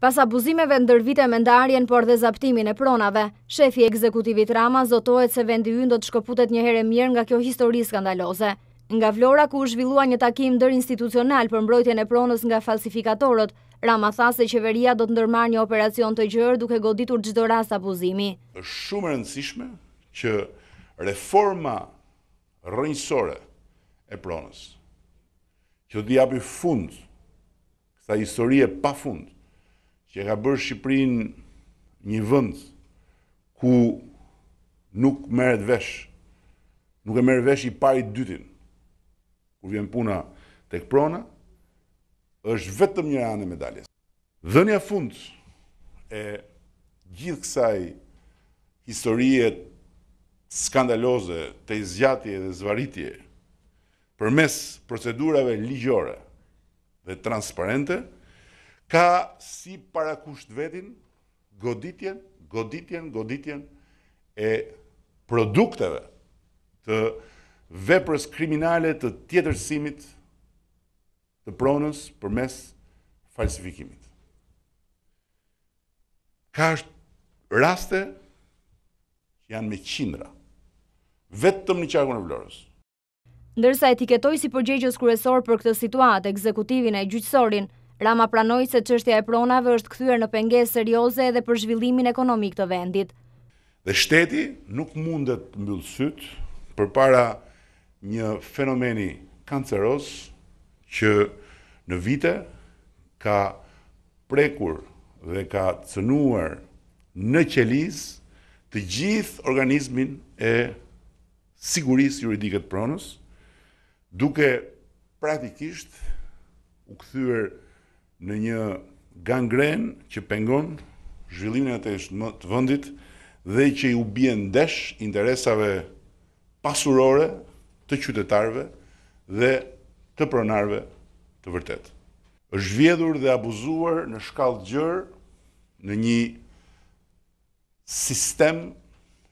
Pas abuzimeve ndër vite me ndarjen por dhe zaptimin e pronave, shefi ekzekutivit Rama zotohet se vendi ju në do të shkoputet një herë mirë nga kjo histori skandalose. Nga Vlora ku u shvillua një takim dër institucional për mbrojtjen e pronës nga falsifikatorot, Rama tha se qeveria do të ndërmar një operacion të gjërë duke goditur gjithë rast abuzimi. Shumë rëndësishme që reforma rëndësore e pronës, që dhjabi fund, këta historie pa fundë, që ka bërë Shqiprin një vënd ku nuk meret vesh nuk e meret vesh i parit dytin ku vjen puna të këprona është vetëm një anë e medaljes dhe një fund e gjithë kësaj historiet skandalose të izjatje dhe zvaritje për mes procedurave ligjore dhe transparente ka si parakusht vetin goditjen, goditjen, goditjen e produkteve të veprës kriminale të tjetërsimit të pronës për mes falsifikimit. Ka është raste që janë me qindra, vetëm një qarkun e vlorës. Ndërsa etiketoj si përgjegjës kërësor për këtë situatë, ekzekutivin e gjyqësorin, Rama pranoj se qështja e pronave është këthyër në penges serioze edhe për zhvillimin ekonomik të vendit. Dhe shteti nuk mundet të mbëllësyt për para një fenomeni kanceros që në vite ka prekur dhe ka cënuar në qeliz të gjithë organizmin e siguris juridiket pronës, duke praktikisht u këthyër nështë në një gangren që pengon zhvillimin e të vendit dhe që i u bien ndesh interesave pasurore të qytetarëve dhe të pronarëve të vërtet. Është zhviedhur dhe abuzuar në shkallë gjërë në një sistem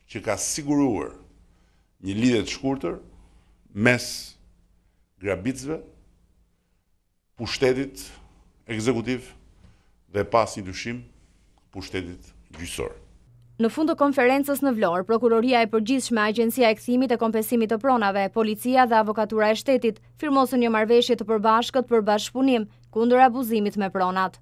që ka siguruar një lidhje të shkurtër mes grabitësve pushtetit ekzekutiv dhe pas një dyshim pushtetit gjysor. Në fund të konferencës në Vlorë, Prokuroria e përgjithshme Agjencia e Kthimit e Kompensimit të Pronave, Policia dhe Avokatura e Shtetit firmosën një marrëveshje të përbashkët për bashkëpunim kundër abuzimit me pronat.